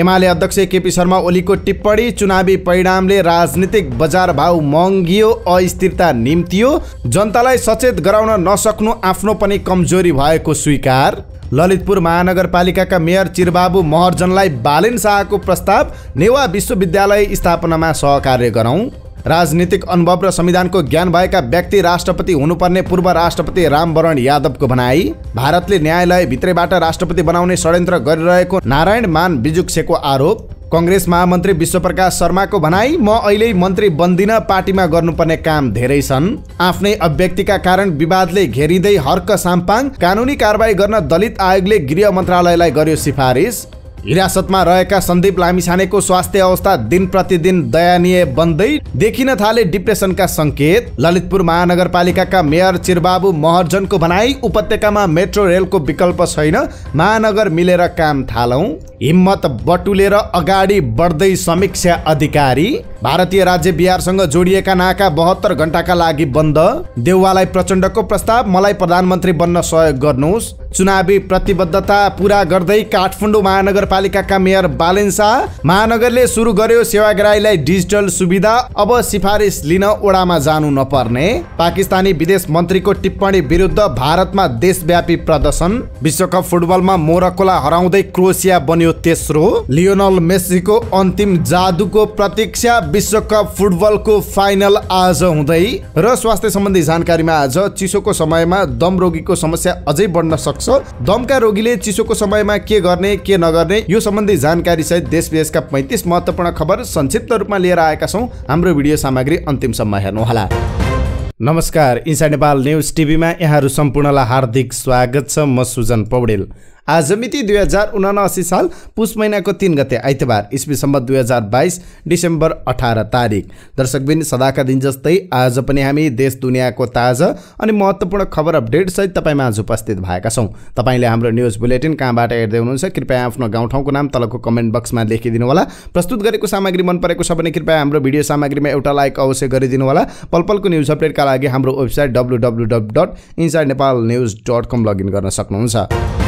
एमाले अध्यक्ष केपी शर्मा ओलीको टिप्पणी चुनावी परिणामले राजनीतिक बजार भाव महँगियो अस्थिरता निम्तियो जनतालाई सचेत गराउन नसक्नु आफ्नो पनि कमजोरी भएको स्वीकार ललितपुर महानगरपालिकाका मेयर चिरबाबु महर्जनलाई बालेन शाहको प्रस्ताव नेवा विश्वविद्यालय स्थापनामा सहकार्य गरौँ राजनीतिक अनुभव र संविधानको ज्ञान भएका व्यक्ति राष्ट्रपति हुनुपर्ने पूर्व राष्ट्रपति रामवरण यादवको भनाई भारतले न्यायालय भित्रैबाट राष्ट्रपति बनाउने षड्यन्त्र गरिरहेको नारायण मान बिजुक्सेको आरोप कङ्ग्रेस महामन्त्री विश्वप्रकाश शर्माको भनाई म अहिले मन्त्री बन्दिन पार्टीमा गर्नुपर्ने काम धेरै छन् आफ्नै अभ्यक्तिका कारण विवादले घेरिँदै हर्क साम्पाङ कानुनी कारवाही गर्न दलित आयोगले गृह मन्त्रालयलाई गर्यो सिफारिस हिरासतमा रहेका सन्दीप लामिछानेको स्वास्थ्य अवस्था दिन प्रतिदिन दयनीय बन्दै देखिन थाले डिप्रेसनका संकेत ललितपुर महानगरपालिकाका मेयर चिरबाबु महर्जनको भनाई उपत्यकामा मेट्रो रेलको विकल्प छैन महानगर मिलेर काम थालौ हिम्मत बटुलेर अगाडि बढ्दै समीक्षा अधिकारी भारतीय राज्य बिहारसँग जोडिएका नाका बहत्तर घण्टाका लागि बन्द देउवालाई प्रचण्डको प्रस्ताव मलाई प्रधानमन्त्री बन्न सहयोग गर्नुहोस् चुनावी प्रतिबद्धता पुरा गर्दै काठमाडौँ महानगर नगरपालिकाका मेयर बालेन शाह महानगरले सुरु गर्यो सेवाग्राहीलाई डिजिटल सुविधा अब सिफारिस लिन ओडामा जानु नपर्ने पाकिस्तानी विदेश मन्त्रीको टिप्पणी विरुद्ध भारतमा देशव्यापी प्रदर्शन विश्वकप फुटबलमा मोरक्कोलाई हराउँदै क्रोसिया बन्यो तेस्रो लियोनल मेस्सीको अन्तिम जादुको प्रतीक्षा विश्वकप फुटबलको फाइनल आज हुँदै र स्वास्थ्य सम्बन्धी जानकारीमा आज चिसोको समयमा दम रोगीको समस्या अझै बढ्न सक्छ दमका रोगीले चिसोको समयमा के गर्ने के नगर्ने यो सम्बन्धी जानकारी सहित देश विदेशका पैँतिस महत्त्वपूर्ण खबर संक्षिप्त रूपमा लिएर आएका छौँ हाम्रो भिडियो सामग्री अन्तिमसम्म हेर्नुहोला नमस्कार इन्सा नेपाल न्युज टिभीमा यहाँहरू सम्पूर्णलाई हार्दिक स्वागत छ म सुजन पौडेल आज मिति दुई हजार उनासी साल पुष महिनाको तिन गते आइतबार सम्म दुई हजार बाइस डिसेम्बर अठार तारिक दर्शकबिन सदाका दिन जस्तै आज पनि हामी देश दुनियाँको ताजा अनि महत्त्वपूर्ण खबर अपडेटसहित तपाईँमा आज उपस्थित भएका छौँ तपाईँले हाम्रो न्युज बुलेटिन कहाँबाट हेर्दै हुनुहुन्छ कृपया आफ्नो गाउँठाउँको नाम तलको कमेन्ट बक्समा लेखिदिनु होला प्रस्तुत गरेको सामग्री मन परेको छ भने कृपया हाम्रो भिडियो सामग्रीमा एउटा लाइक अवश्य गरिदिनु होला पल पलको न्युज अपडेटका लागि हाम्रो website W W dot inside Nepal news dot com login गर्न सक्नुहुन्छ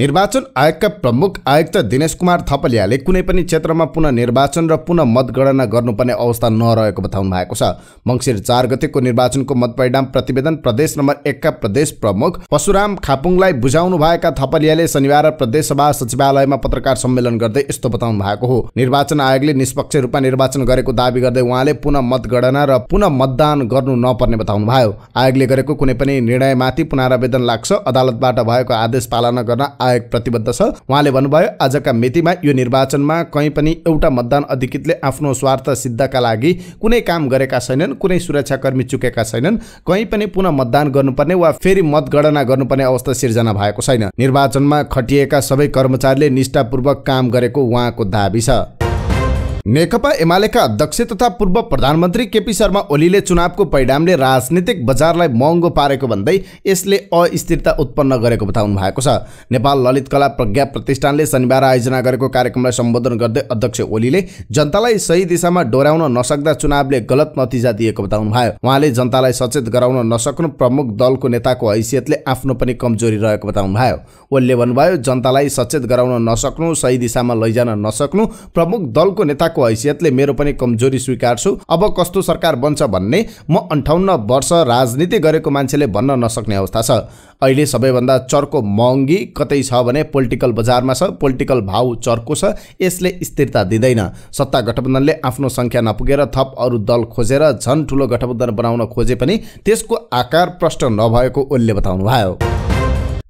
निर्वाचन आयोगका प्रमुख आयुक्त दिनेश कुमार थपलियाले कुनै पनि क्षेत्रमा पुनः निर्वाचन र पुनः मतगणना गर्नुपर्ने अवस्था नरहेको बताउनु भएको छ मङ्सिर चार गतेको निर्वाचनको मतपरिणाम प्रतिवेदन प्रदेश नम्बर एकका प्रदेश प्रमुख पशुराम खापुङलाई बुझाउनु भएका थपलियाले शनिबार प्रदेश सभा सचिवालयमा पत्रकार सम्मेलन गर्दै यस्तो बताउनु भएको हो निर्वाचन आयोगले निष्पक्ष रूपमा निर्वाचन गरेको दावी गर्दै उहाँले पुनः मतगणना र पुनः मतदान गर्नु नपर्ने बताउनुभयो आयोगले गरेको कुनै पनि निर्णयमाथि पुनरावेदन लाग्छ अदालतबाट भएको आदेश पालना गर्न आयोग प्रतिबद्ध छ उहाँले भन्नुभयो आजका मितिमा यो निर्वाचनमा कहीँ पनि एउटा मतदान अधिकृतले आफ्नो स्वार्थ सिद्धका लागि कुनै काम गरेका छैनन् कुनै सुरक्षाकर्मी चुकेका छैनन् कहीँ पनि पुनः मतदान गर्नुपर्ने वा फेरि मतगणना गर्नुपर्ने अवस्था सिर्जना भएको छैन निर्वाचनमा खटिएका सबै कर्मचारीले निष्ठापूर्वक काम गरेको उहाँको दावी छ नेकपा एमालेका अध्यक्ष तथा पूर्व प्रधानमन्त्री केपी शर्मा ओलीले चुनावको परिणामले राजनीतिक बजारलाई महँगो पारेको भन्दै यसले अस्थिरता उत्पन्न गरेको बताउनु भएको छ नेपाल ललित कला प्रज्ञा प्रतिष्ठानले शनिबार आयोजना गरेको कार्यक्रमलाई सम्बोधन गर्दै अध्यक्ष ओलीले जनतालाई सही दिशामा डोर्याउन नसक्दा चुनावले गलत नतिजा दिएको बताउनु भयो उहाँले जनतालाई सचेत गराउन नसक्नु प्रमुख दलको नेताको हैसियतले आफ्नो पनि कमजोरी रहेको बताउनु भयो ओलीले भन्नुभयो जनतालाई सचेत गराउन नसक्नु सही दिशामा लैजान नसक्नु प्रमुख दलको नेता जनताको हैसियतले मेरो पनि कमजोरी स्वीकार्छु अब कस्तो सरकार बन्छ भन्ने म अन्ठाउन्न वर्ष राजनीति गरेको मान्छेले भन्न नसक्ने अवस्था छ अहिले सबैभन्दा चर्को महँगी कतै छ भने पोलिटिकल बजारमा छ पोलिटिकल भाव चर्को छ यसले स्थिरता दिँदैन सत्ता गठबन्धनले आफ्नो सङ्ख्या नपुगेर थप अरू दल खोजेर झन् ठुलो गठबन्धन बनाउन खोजे पनि त्यसको आकार प्रष्ट नभएको ओलीले भयो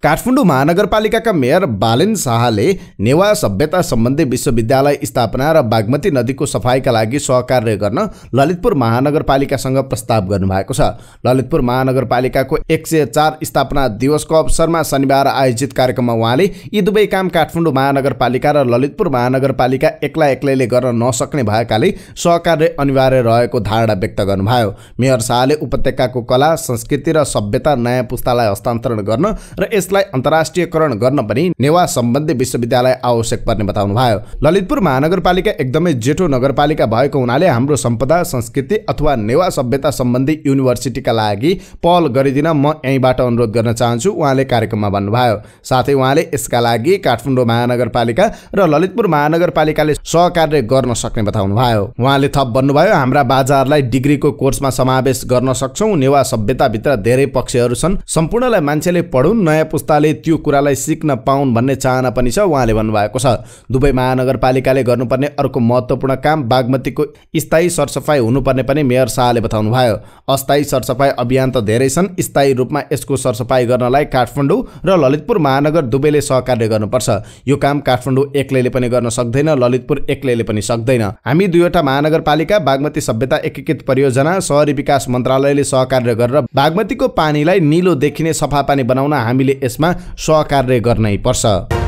काठमाडौँ महानगरपालिकाका मेयर बालेन शाहले नेवा सभ्यता सम्बन्धी विश्वविद्यालय स्थापना र बागमती नदीको सफाइका लागि सहकार्य गर्न ललितपुर महानगरपालिकासँग प्रस्ताव गर्नुभएको छ ललितपुर महानगरपालिकाको एक सय चार स्थापना दिवसको अवसरमा शनिबार आयोजित कार्यक्रममा उहाँले यी दुवै काम काठमाडौँ महानगरपालिका र ललितपुर महानगरपालिका एक्लै एक्लैले गर्न नसक्ने भएकाले सहकार्य अनिवार्य रहेको धारणा व्यक्त गर्नुभयो मेयर शाहले उपत्यकाको कला संस्कृति र सभ्यता नयाँ पुस्तालाई हस्तान्तरण गर्न र यस यसलाई अन्तर्राष्ट्रियकरण गर्न पनि नेवा सम्बन्धी विश्वविद्यालय आवश्यक पर्ने बताउनु भयो ललितपुर महानगरपालिका एकदमै जेठो नगरपालिका भएको हुनाले हाम्रो सम्पदा संस्कृति अथवा नेवा सभ्यता सम्बन्धी युनिभर्सिटीका लागि पहल गरिदिन म यहीँबाट अनुरोध गर्न चाहन्छु उहाँले कार्यक्रममा भन्नुभयो साथै उहाँले यसका लागि काठमाडौँ महानगरपालिका र ललितपुर महानगरपालिकाले सहकार्य गर्न सक्ने बताउनु भयो उहाँले थप भन्नुभयो हाम्रा बाजारलाई डिग्रीको कोर्समा समावेश गर्न सक्छौ नेवा सभ्यताभित्र धेरै पक्षहरू छन् सम्पूर्णलाई मान्छेले पढुन् नयाँ पुस्ताले त्यो कुरालाई सिक्न पाउन् भन्ने चाहना पनि छ उहाँले भन्नुभएको छ दुवै महानगरपालिकाले गर्नुपर्ने अर्को महत्त्वपूर्ण काम बागमतीको स्थायी सरसफाइ हुनुपर्ने पनि मेयर शाहले बताउनुभयो अस्थायी सरसफाइ अभियान त धेरै छन् स्थायी रूपमा यसको सरसफाइ गर्नलाई काठमाडौँ र ललितपुर महानगर दुवैले सहकार्य गर्नुपर्छ यो काम काठमाडौँ एक्लैले पनि गर्न सक्दैन ललितपुर एक्लैले पनि सक्दैन हामी दुईवटा महानगरपालिका बागमती सभ्यता एकीकृत परियोजना सहरी विकास मन्त्रालयले सहकार्य गरेर बागमतीको पानीलाई निलो देखिने सफा पानी बनाउन हामीले यसमा सहकार्य गर्नै पर्छ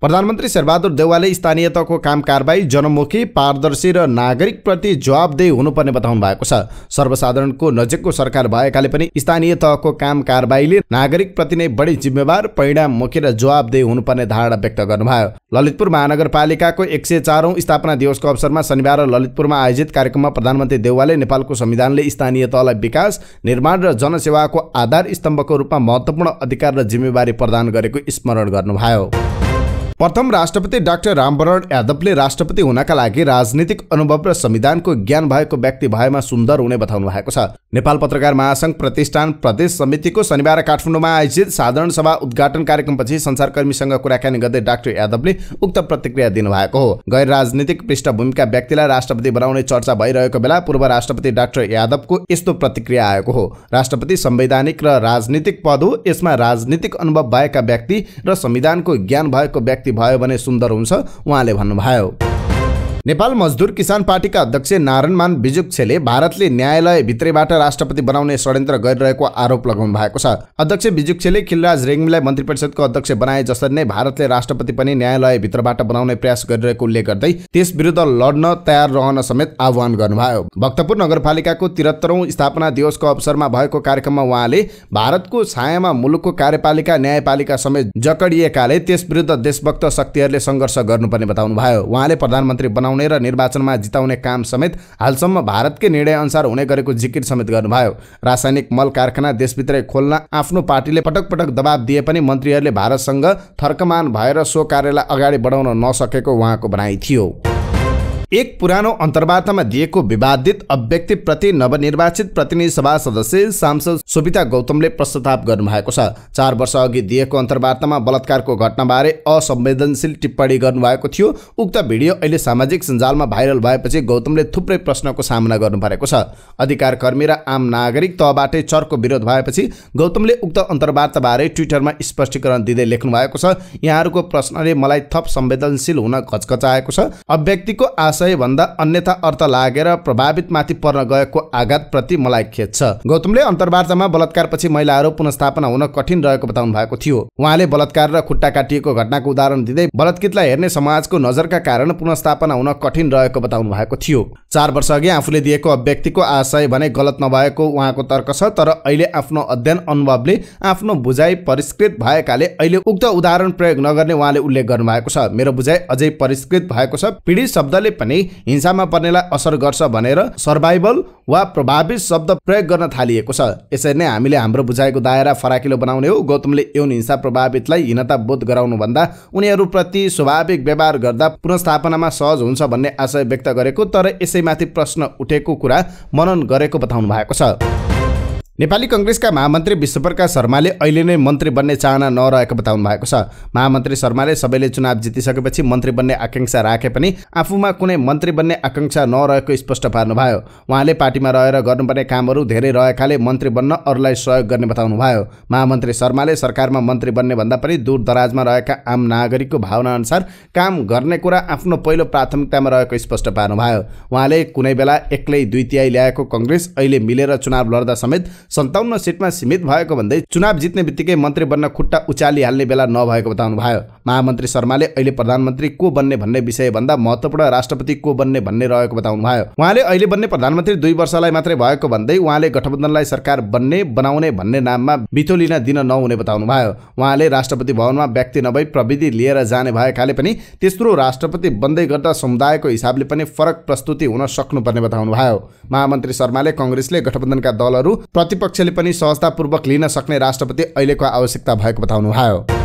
प्रधानमन्त्री शेरबहादुर देवालले स्थानीय तहको काम कारबाही जनमुखी पारदर्शी र नागरिकप्रति जवाबदेही हुनुपर्ने बताउनु भएको छ सर्वसाधारणको नजिकको सरकार भएकाले पनि स्थानीय तहको काम कारबाहीले नागरिकप्रति नै बढी जिम्मेवार परिणाममुखी र जवाबदेही हुनुपर्ने धारणा व्यक्त गर्नुभयो ललितपुर महानगरपालिकाको एक सय चारौँ स्थापना दिवसको अवसरमा शनिबार ललितपुरमा आयोजित कार्यक्रममा प्रधानमन्त्री देउवाले नेपालको संविधानले स्थानीय तहलाई विकास निर्माण र जनसेवाको आधार स्तम्भको रूपमा महत्त्वपूर्ण अधिकार र जिम्मेवारी प्रदान गरेको स्मरण गर्नुभयो प्रथम राष्ट्रपति डाक्टर रामवरण यादवले राष्ट्रपति हुनका लागि राजनीतिक अनुभव र संविधानको ज्ञान भएको व्यक्ति भएमा सुन्दर हुने बताउनु भएको छ नेपाल पत्रकार महासङ्घ प्रतिष्ठान प्रदेश समितिको शनिबार काठमाडौँमा आयोजित साधारण सभा उद्घाटन कार्यक्रमपछि संसारकर्मीसँग कुराकानी गर्दै डाक्टर यादवले उक्त प्रतिक्रिया दिनुभएको हो गैर राजनीतिक पृष्ठभूमिका व्यक्तिलाई राष्ट्रपति बनाउने चर्चा भइरहेको बेला पूर्व राष्ट्रपति डाक्टर यादवको यस्तो प्रतिक्रिया आएको हो राष्ट्रपति संवैधानिक र राजनीतिक पद हो यसमा राजनीतिक अनुभव भएका व्यक्ति र संविधानको ज्ञान भएको व्यक्ति व्यक्ति भयो भने सुन्दर हुन्छ उहाँले भन्नुभयो नेपाल मजदुर किसान पार्टीका अध्यक्ष नारायणमान विजुक्सेले भारतले न्यायालय भित्रैबाट राष्ट्रपति बनाउने षड्यन्त्र गरिरहेको आरोप लगाउनु भएको छ अध्यक्ष विजुक्सेले खिलराज रेग्मीलाई मन्त्री परिषदको अध्यक्ष बनाए जसरी नै भारतले राष्ट्रपति पनि न्यायालयभित्रबाट बनाउने प्रयास गरिरहेको उल्लेख गर्दै त्यस विरुद्ध लड्न तयार रहन समेत आह्वान गर्नुभयो भक्तपुर नगरपालिकाको त्रिहत्तरौँ स्थापना दिवसको अवसरमा भएको कार्यक्रममा उहाँले भारतको छायामा मुलुकको कार्यपालिका न्यायपालिका समेत जकडिएकाले त्यस विरुद्ध देशभक्त शक्तिहरूले सङ्घर्ष गर्नुपर्ने बताउनुभयो उहाँले प्रधानमन्त्री बनाउन गराउने र निर्वाचनमा जिताउने काम समेत हालसम्म भारतकै निर्णयअनुसार हुने गरेको जिकिर समेत गर्नुभयो रासायनिक मल कारखाना देशभित्रै खोल्न आफ्नो पार्टीले पटक पटक दबाब दिए पनि मन्त्रीहरूले भारतसँग थर्कमान भएर सो कार्यलाई अगाडि बढाउन नसकेको उहाँको भनाइ थियो एक पुरानो अन्तर्वार्तामा दिएको विवादित अभिव्यक्तिप्रति नवनिर्वाचित प्रतिनिधि सभा सदस्य सांसद सुविता गौतमले प्रस्ताव गर्नु भएको छ चार वर्ष अघि दिएको अन्तर्वार्तामा बलात्कारको घटनाबारे असंवेदनशील टिप्पणी गर्नुभएको थियो उक्त भिडियो अहिले सामाजिक सञ्जालमा भाइरल भएपछि गौतमले थुप्रै प्रश्नको सामना गर्नु छ छ अधिकारकर्मी र आम नागरिक तहबाटै चर्को विरोध भएपछि गौतमले उक्त अन्तर्वार्ताबारे ट्विटरमा स्पष्टीकरण दिँदै लेख्नु भएको छ यहाँहरूको प्रश्नले मलाई थप संवेदनशील हुन खचखचाएको छ अभिव्यक्तिको आश आशयभन्दा अन्यथा अर्थ लागेर प्रभावित माथि पर्न गएको आघातप्रति मलाई खेद छ गौतमले अन्तर्वार्तामा बलात्कारपछि महिलाहरू पुनस्थापना हुन कठिन रहेको बताउनु भएको थियो उहाँले बलात्कार र खुट्टा काटिएको घटनाको उदाहरण दिँदै बलात्कृतलाई हेर्ने समाजको नजरका कारण पुनस्थापना हुन कठिन रहेको बताउनु भएको थियो चार वर्ष अघि आफूले दिएको अभ्यक्तिको आशय भने गलत नभएको उहाँको तर्क छ तर अहिले आफ्नो अध्ययन अनुभवले आफ्नो बुझाइ परिष्कृत भएकाले अहिले उक्त उदाहरण प्रयोग नगर्ने उहाँले उल्लेख गर्नु भएको छ मेरो बुझाइ अझै परिष्कृत भएको छ पीडित शब्दले भने हिंसामा पर्नेलाई असर गर्छ भनेर सर्भाइभल वा प्रभावित शब्द प्रयोग गर्न थालिएको छ यसरी नै हामीले हाम्रो बुझाएको दायरा फराकिलो बनाउने हो गौतमले यौन हिंसा प्रभावितलाई हीनता बोध गराउनुभन्दा उनीहरूप्रति स्वाभाविक व्यवहार गर्दा पुनस्थापनामा सहज हुन्छ भन्ने आशय व्यक्त गरेको तर यसैमाथि प्रश्न उठेको कुरा मनन गरेको बताउनु भएको छ नेपाली कङ्ग्रेसका महामन्त्री विश्वप्रकाश शर्माले अहिले नै मन्त्री बन्ने चाहना नरहेको बताउनु भएको छ महामन्त्री शर्माले सबैले चुनाव जितिसकेपछि मन्त्री बन्ने आकाङ्क्षा राखे पनि आफूमा कुनै मन्त्री बन्ने आकाङ्क्षा नरहेको स्पष्ट पार्नुभयो उहाँले पार्टीमा रहेर गर्नुपर्ने कामहरू धेरै रहेकाले मन्त्री बन्न अरूलाई सहयोग गर्ने बताउनु भयो महामन्त्री शर्माले सरकारमा मन्त्री बन्ने भन्दा पनि दूर दराजमा रहेका आम नागरिकको भावनाअनुसार काम गर्ने कुरा आफ्नो पहिलो प्राथमिकतामा रहेको स्पष्ट पार्नुभयो उहाँले कुनै बेला एक्लै दुई तिहाई ल्याएको कङ्ग्रेस अहिले मिलेर चुनाव लड्दा समेत सन्ताउन्न सिटमा सीमित भएको भन्दै चुनाव जित्ने बित्तिकै मन्त्री बन्न खुट्टा उचालिहाल्ने बेला नभएको बताउनु भयो महामन्त्री शर्माले अहिले प्रधानमन्त्री को बन्ने भन्ने विषयभन्दा महत्त्वपूर्ण राष्ट्रपति को बन्ने भन्ने रहेको बताउनु भयो उहाँले अहिले बन्ने प्रधानमन्त्री दुई वर्षलाई मात्रै भएको भन्दै उहाँले गठबन्धनलाई सरकार बन्ने बनाउने भन्ने नाममा बिचौलिन दिन नहुने बताउनु भयो उहाँले राष्ट्रपति भवनमा व्यक्ति नभई प्रविधि लिएर जाने भएकाले पनि तेस्रो राष्ट्रपति बन्दै गर्दा समुदायको हिसाबले पनि फरक प्रस्तुति हुन सक्नुपर्ने भयो महामन्त्री शर्माले कङ्ग्रेसले गठबन्धनका दलहरू प्रति प्रतिपक्षले पनि सहजतापूर्वक लिन सक्ने राष्ट्रपति अहिलेको आवश्यकता भएको बताउनुभयो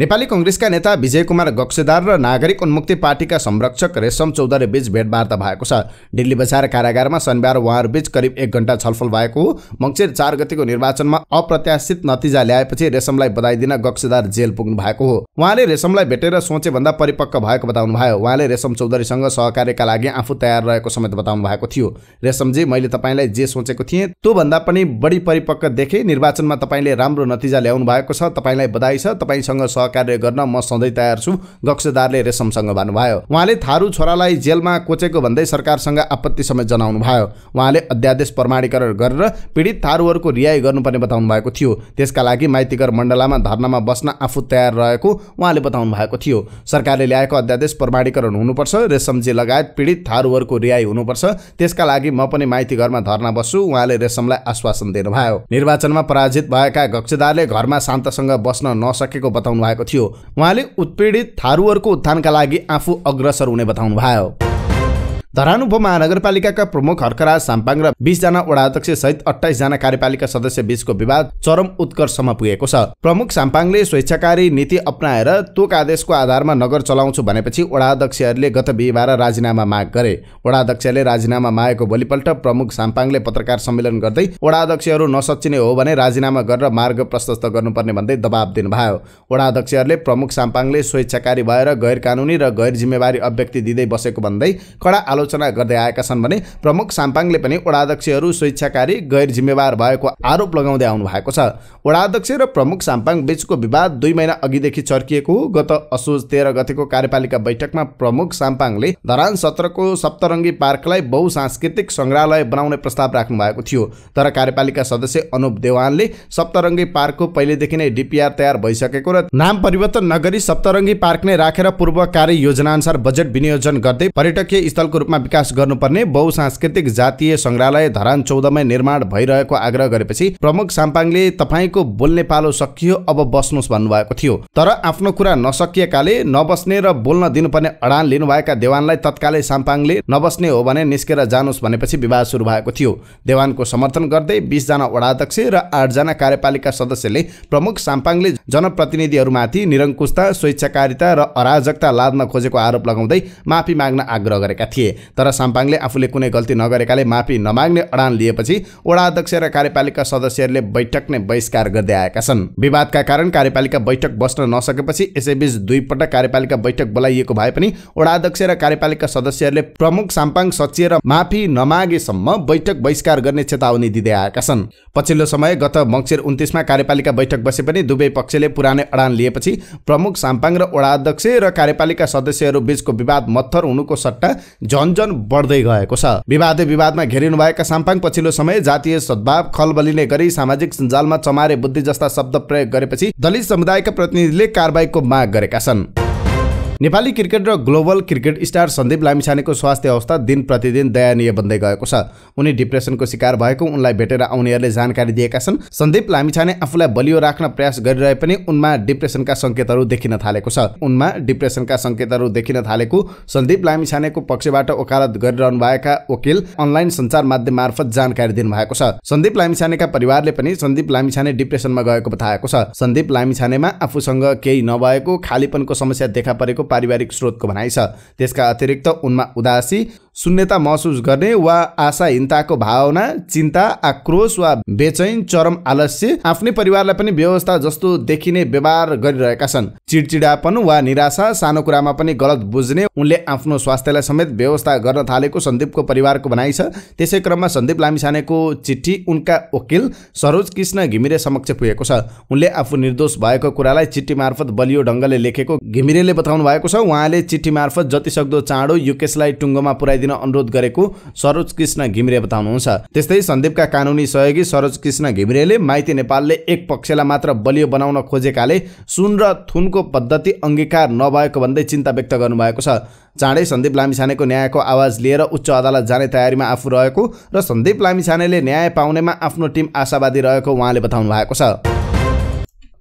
नेपाली कङ्ग्रेसका नेता विजय कुमार गक्सेदार र नागरिक उन्मुक्ति पार्टीका संरक्षक रेशम चौधरी बीच भेटवार्ता भएको छ दिल्ली बजार कारागारमा शनिबार उहाँहरूबीच करिब एक घन्टा छलफल भएको हो मङ्सिर चार गतिको निर्वाचनमा अप्रत्याशित नतिजा ल्याएपछि रेशमलाई बधाई दिन गक्सेदार जेल पुग्नु भएको हो उहाँले रेशमलाई भेटेर सोचेभन्दा परिपक्व भएको बताउनु भयो उहाँले रेशम चौधरीसँग सहकार्यका लागि आफू तयार रहेको समेत बताउनु भएको थियो रेशमजी मैले तपाईँलाई जे सोचेको थिएँ त्योभन्दा पनि बढी परिपक्व देखेँ निर्वाचनमा तपाईँले राम्रो नतिजा ल्याउनु भएको छ तपाईँलाई बधाई छ तपाईँसँग सहकार्य गर्न म सधैँ तयार छु गक्षदारले रेशमसँग भन्नुभयो उहाँले थारू छोरालाई जेलमा कोचेको भन्दै सरकारसँग आपत्ति समेत जनाउनु भयो उहाँले अध्यादेश प्रमाणीकरण गरेर पीडित थारूहरूको रिहाई गर्नुपर्ने बताउनु भएको थियो त्यसका लागि माइतीघर मण्डलामा धर्नामा बस्न आफू तयार रहेको उहाँले बताउनु भएको थियो सरकारले ल्याएको अध्यादेश प्रमाणीकरण हुनुपर्छ रेशमजी लगायत पीडित थारूहरूको रिहाई हुनुपर्छ त्यसका लागि म पनि माइती घरमा धर्ना बस्छु उहाँले रेशमलाई आश्वासन दिनुभयो निर्वाचनमा पराजित भएका गक्षदारले घरमा शान्तसँग बस्न नसकेको बताउनु भएको भएको थियो उहाँले उत्पीडित थारूहरूको उत्थानका लागि आफू अग्रसर हुने बताउनुभयो धरानुभो महानगरपालिकाका प्रमुख हर्कराज साम्पाङ र बिसजना वडा अध्यक्ष सहित अठाइसजना कार्यपालिका सदस्य बीचको विवाद चरम उत्कर्षमा पुगेको छ प्रमुख साम्पाङले स्वेच्छाकारी नीति अप्नाएर तोक आदेशको आधारमा नगर चलाउँछु भनेपछि वडा अध्यक्षहरूले गत बिहिबार राजीनामा माग गरे वडा अध्यक्षले राजीनामा मागेको भोलिपल्ट प्रमुख साम्पाङले पत्रकार सम्मेलन गर्दै वडा अध्यक्षहरू नसच्चिने हो भने राजीनामा गरेर मार्ग प्रशस्त गर्नुपर्ने भन्दै दबाब दिनुभयो वडा अध्यक्षहरूले प्रमुख साम्पाङले स्वेच्छाकारी भएर गैर कानुनी र गैर जिम्मेवारी अभिव्यक्ति दिँदै बसेको भन्दै कडा आलोचना आलोचना गर्दै आएका छन् भने प्रमुख साम्पाङले पनि वडाध्यक्षहरू स्वेच्छाकारी गैर जिम्मेवार भएको आरोप लगाउँदै आउनु भएको छ वडाध्यक्ष र प्रमुख साम्पाङ बीचको विवाद दुई महिना अघिदेखि चर्किएको हो गत असोज तेह्र गतिको कार्यपालिका बैठकमा प्रमुख साम्पाङले धरान सत्रको सप्तरङ्गी पार्कलाई बहुसांस्कृतिक सङ्ग्रहालय बनाउने प्रस्ताव राख्नु भएको थियो तर कार्यपालिका सदस्य अनुप देवानले सप्तरङ्गी पार्कको पहिलेदेखि नै डिपिआर तयार भइसकेको र नाम परिवर्तन नगरी सप्तरङ्गी पार्क नै राखेर पूर्व कार्य योजनाअनुसार बजेट विनियोजन गर्दै पर्यटकीय स्थलको रूपमा रूपमा विकास गर्नुपर्ने बहुसांस्कृतिक जातीय सङ्ग्रहालय धरान चौधमै निर्माण भइरहेको आग्रह गरेपछि प्रमुख साम्पाङले तपाईँको बोल्ने पालो सकियो अब बस्नुहोस् भन्नुभएको थियो तर आफ्नो कुरा नसकिएकाले नबस्ने र बोल्न दिनुपर्ने अडान लिनुभएका देवानलाई तत्कालै साम्पाङले नबस्ने हो भने निस्केर जानुस् भनेपछि विवाद सुरु भएको थियो देवानको समर्थन गर्दै बिसजना वडाध्यक्ष र आठजना कार्यपालिका सदस्यले प्रमुख साम्पाङले जनप्रतिनिधिहरूमाथि निरङ्कुशता स्वेच्छाकारिता र अराजकता लाद्न खोजेको आरोप लगाउँदै माफी माग्न आग्रह गरेका थिए तर साम्पाङले आफूले कुनै गल्ती नगरेकाले माफी नमाग्ने अडान लिएपछि वडा अध्यक्ष र कार्यपालिका सदस्यहरूले बैठक नै बहिष्कार गर्दै आएका छन् विवादका कारण कार्यपालिका बैठक बस्न नसकेपछि यसैबीच दुईपटक कार्यपालिका बैठक बोलाइएको भए पनि वडा अध्यक्ष र कार्यपालिका सदस्यहरूले प्रमुख साम्पाङ सचिएर माफी नमागेसम्म बैठक बहिष्कार गर्ने चेतावनी दिँदै आएका छन् पछिल्लो समय गत मङ्सिर उन्तिसमा कार्यपालिका बैठक बसे पनि दुवै पक्षले पुरानै अडान लिएपछि प्रमुख साम्पाङ र वडा अध्यक्ष र कार्यपालिका सदस्यहरू बीचको विवाद मत्थर हुनुको सट्टा झन्झन बढ्दै गएको छ विवादे विवादमा घेरिनु भएका साम्पाङ पछिल्लो समय जातीय सद्भाव खलबलिने गरी सामाजिक सञ्जालमा चमारे बुद्धि जस्ता शब्द प्रयोग गरेपछि दलित समुदायका प्रतिनिधिले कारवाहीको माग गरेका छन् नेपाली क्रिकेट र ग्लोबल क्रिकेट स्टार सन्दीप लामिछानेको स्वास्थ्य अवस्था दिन प्रतिदिन दयनीय बन्दै गएको छ उनी डिप्रेसनको शिकार भएको उनलाई भेटेर आउनेहरूले जानकारी दिएका छन् सन्दीप लामिछाने आफूलाई बलियो राख्न प्रयास गरिरहे पनि उनमा डिप्रेसनका सङ्केतहरू देखिन थालेको छ उनमा डिप्रेसनका सङ्केतहरू देखिन थालेको सन्दीप लामिछानेको पक्षबाट ओकालत गरिरहनु भएका वकिल अनलाइन सञ्चार माध्यम मार्फत जानकारी दिनुभएको छ सन्दीप लामिछानेका परिवारले पनि सन्दीप लामिछाने डिप्रेसनमा गएको बताएको छ सन्दीप लामिछानेमा आफूसँग केही नभएको खालीपनको समस्या देखा परेको पारिवारिक स्रोतको भनाइ छ त्यसका अतिरिक्त उनमा उदासी शून्यता महसुस गर्ने वा आशाहीनताको भावना चिन्ता आक्रोश वा बेचैन चरम आलस्य आफ्नै परिवारलाई पनि व्यवस्था जस्तो देखिने व्यवहार गरिरहेका छन् चिडचिडापन वा निराशा सानो कुरामा पनि गलत बुझ्ने उनले आफ्नो स्वास्थ्यलाई समेत व्यवस्था गर्न थालेको सन्दीपको परिवारको भनाइ छ त्यसै क्रममा सन्दीप लामिछानेको चिठी उनका वकिल सरोज कृष्ण घिमिरे समक्ष पुगेको छ उनले आफू निर्दोष भएको कुरालाई चिठी मार्फत बलियो ढङ्गले लेखेको घिमिरेले बताउनु भएको छ उहाँले चिठी मार्फत जतिसक्दो चाँडो युकेशलाई टुङ्गोमा पुर्याइदिनु दिन अनुरोध गरेको सरोज कृष्ण घिमिरे बताउनुहुन्छ त्यस्तै सन्दीपका कानुनी सहयोगी सरोज कृष्ण घिमिरेले माइती नेपालले एक पक्षलाई मात्र बलियो बनाउन खोजेकाले सुन र थुनको पद्धति अङ्गीकार नभएको भन्दै चिन्ता व्यक्त गर्नुभएको छ चाँडै सन्दीप लामिछानेको न्यायको आवाज लिएर उच्च अदालत जाने तयारीमा आफू रहेको र सन्दीप लामिछानेले न्याय पाउनेमा आफ्नो टिम आशावादी रहेको उहाँले बताउनु भएको छ